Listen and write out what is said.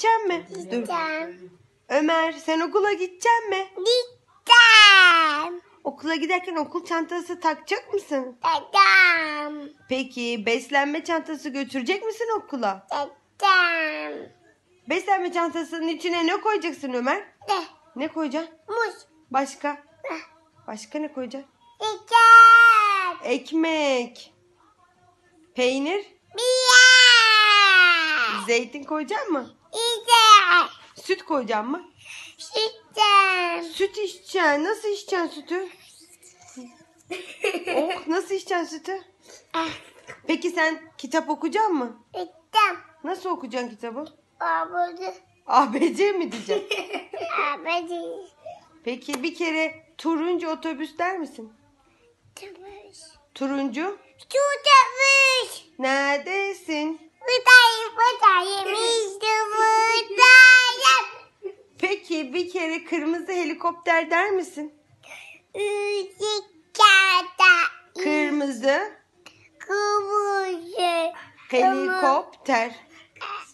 gideceksin mi? Gideceğim. Ömer sen okula gideceğim mi? Gideceğim. Okula giderken okul çantası takacak mısın? Takacağım. Peki beslenme çantası götürecek misin okula? Takacağım. Beslenme çantasının içine ne koyacaksın Ömer? Ne? Ne koyacaksın? Muz. Başka? Ne? Başka ne koyacaksın? Ekmek. Ekmek. Peynir? Biyer. Zeytin koyacak mı? koyacağım mı? İçeceğim. Süt içeceksin. Nasıl içeceksin sütü? oh nasıl içeceksin sütü? Ah. Peki sen kitap okuyacak mı? İçeceğim. Nasıl okuyacaksın kitabı? Babacı. ABC mi diyeceksin? Babacı. Peki bir kere turuncu otobüs der misin? Otobüs. Turuncu? Otobüs. Neredesin? Buradayım buradayım. bir kere kırmızı helikopter der misin? Kırmızı Kırmızı helikopter.